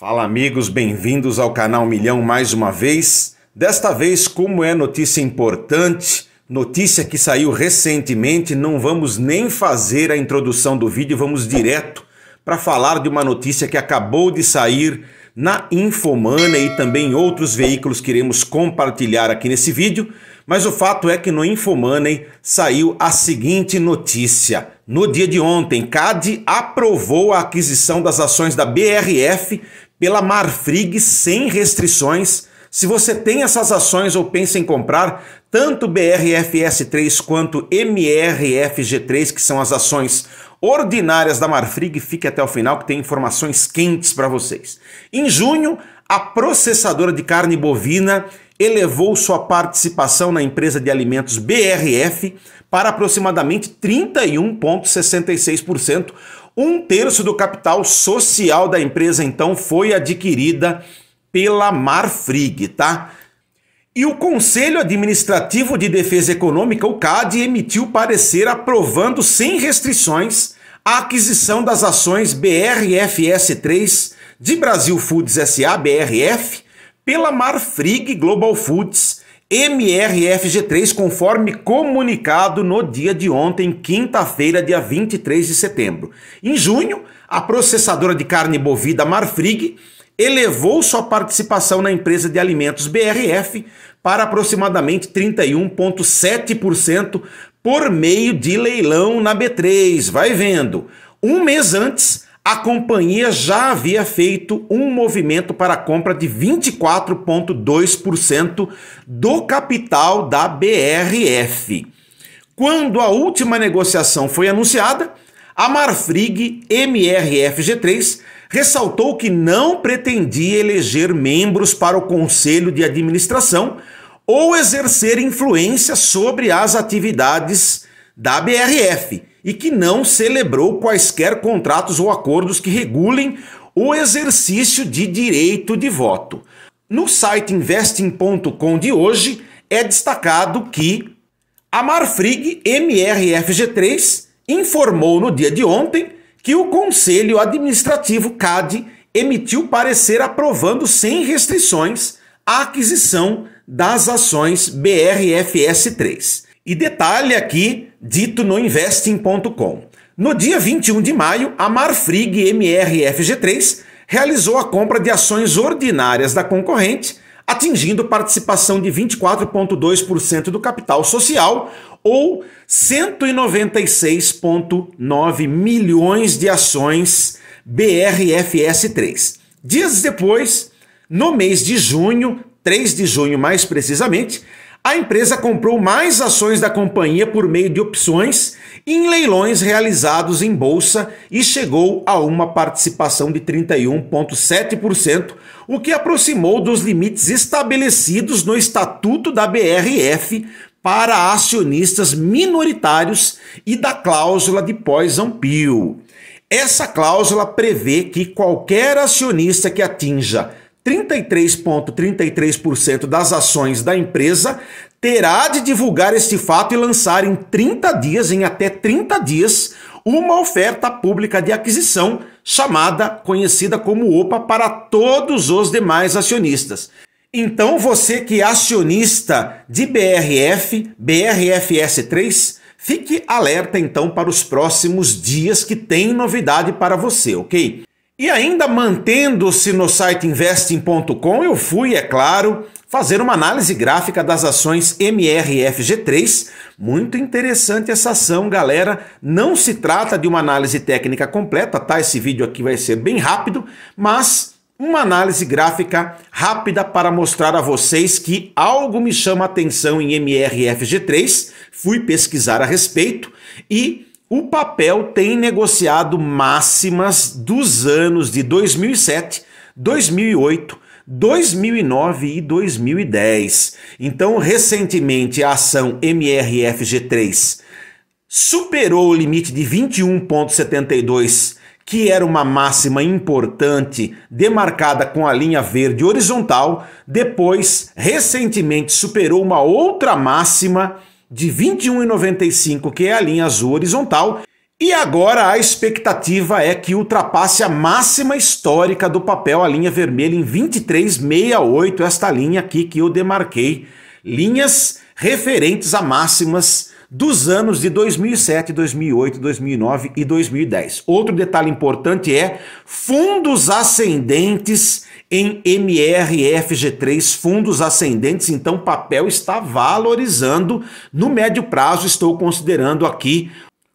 Fala amigos, bem-vindos ao canal Milhão mais uma vez. Desta vez, como é notícia importante, notícia que saiu recentemente, não vamos nem fazer a introdução do vídeo, vamos direto para falar de uma notícia que acabou de sair na Infomana e também em outros veículos que iremos compartilhar aqui nesse vídeo. Mas o fato é que no Infomoney saiu a seguinte notícia. No dia de ontem, CAD aprovou a aquisição das ações da BRF pela Marfrig sem restrições. Se você tem essas ações ou pensa em comprar, tanto BRFS3 quanto MRFG3, que são as ações ordinárias da Marfrig, fique até o final que tem informações quentes para vocês. Em junho, a processadora de carne bovina elevou sua participação na empresa de alimentos BRF para aproximadamente 31,66%. Um terço do capital social da empresa, então, foi adquirida pela Marfrig, tá? E o Conselho Administrativo de Defesa Econômica, o CAD, emitiu parecer aprovando sem restrições a aquisição das ações BRFS3 de Brasil Foods SA, BRF, pela Marfrig Global Foods MRFG3, conforme comunicado no dia de ontem, quinta-feira, dia 23 de setembro. Em junho, a processadora de carne bovina Marfrig elevou sua participação na empresa de alimentos BRF para aproximadamente 31,7% por meio de leilão na B3. Vai vendo. Um mês antes, a companhia já havia feito um movimento para a compra de 24,2% do capital da BRF. Quando a última negociação foi anunciada, a Marfrig MRFG3 ressaltou que não pretendia eleger membros para o conselho de administração ou exercer influência sobre as atividades da BRF e que não celebrou quaisquer contratos ou acordos que regulem o exercício de direito de voto. No site investing.com de hoje é destacado que a Marfrig MRFG3 informou no dia de ontem que o Conselho Administrativo CAD emitiu parecer aprovando sem restrições a aquisição das ações BRFS3. E detalhe aqui dito no investing.com. No dia 21 de maio, a Marfrig MRFG3 realizou a compra de ações ordinárias da concorrente, atingindo participação de 24,2% do capital social ou 196,9 milhões de ações BRFS3. Dias depois, no mês de junho, 3 de junho mais precisamente, a empresa comprou mais ações da companhia por meio de opções em leilões realizados em bolsa e chegou a uma participação de 31,7%, o que aproximou dos limites estabelecidos no Estatuto da BRF para acionistas minoritários e da cláusula de pós-ampio. Essa cláusula prevê que qualquer acionista que atinja 33,33% das ações da empresa terá de divulgar este fato e lançar em 30 dias, em até 30 dias, uma oferta pública de aquisição chamada, conhecida como OPA, para todos os demais acionistas. Então você que é acionista de BRF, BRFS3, fique alerta então para os próximos dias que tem novidade para você, ok? E ainda mantendo-se no site investing.com, eu fui, é claro, fazer uma análise gráfica das ações MRFG3. Muito interessante essa ação, galera. Não se trata de uma análise técnica completa, tá? Esse vídeo aqui vai ser bem rápido, mas uma análise gráfica rápida para mostrar a vocês que algo me chama atenção em MRFG3. Fui pesquisar a respeito e o papel tem negociado máximas dos anos de 2007, 2008, 2009 e 2010. Então, recentemente, a ação MRFG3 superou o limite de 21,72, que era uma máxima importante, demarcada com a linha verde horizontal. Depois, recentemente, superou uma outra máxima de e 21,95, que é a linha azul horizontal, e agora a expectativa é que ultrapasse a máxima histórica do papel, a linha vermelha, em 23,68, esta linha aqui que eu demarquei, linhas referentes a máximas dos anos de 2007, 2008, 2009 e 2010. Outro detalhe importante é fundos ascendentes em MRFG3, fundos ascendentes, então papel está valorizando no médio prazo, estou considerando aqui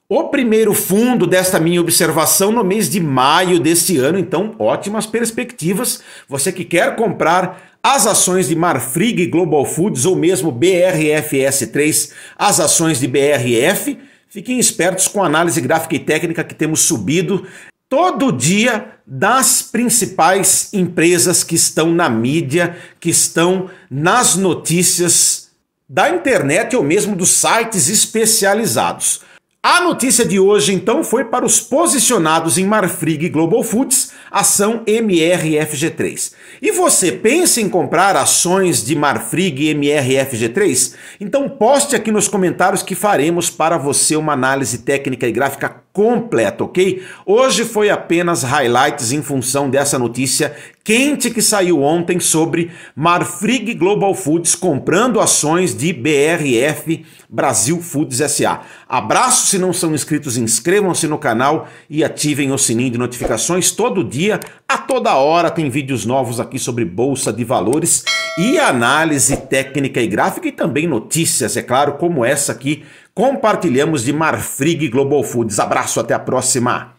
o primeiro fundo desta minha observação no mês de maio deste ano, então ótimas perspectivas. Você que quer comprar as ações de Marfrig Global Foods ou mesmo BRFS3, as ações de BRF, fiquem espertos com a análise gráfica e técnica que temos subido todo dia das principais empresas que estão na mídia, que estão nas notícias da internet ou mesmo dos sites especializados. A notícia de hoje, então, foi para os posicionados em Marfrig Global Foods, ação MRFG3. E você pensa em comprar ações de Marfrig MRFG3? Então poste aqui nos comentários que faremos para você uma análise técnica e gráfica completa, ok? Hoje foi apenas highlights em função dessa notícia quente que saiu ontem sobre Marfrig Global Foods comprando ações de BRF Brasil Foods SA. Abraço, se não são inscritos, inscrevam-se no canal e ativem o sininho de notificações todo dia, a toda hora tem vídeos novos aqui sobre bolsa de valores e análise técnica e gráfica e também notícias, é claro, como essa aqui compartilhamos de Marfrig Global Foods. Abraço, até a próxima.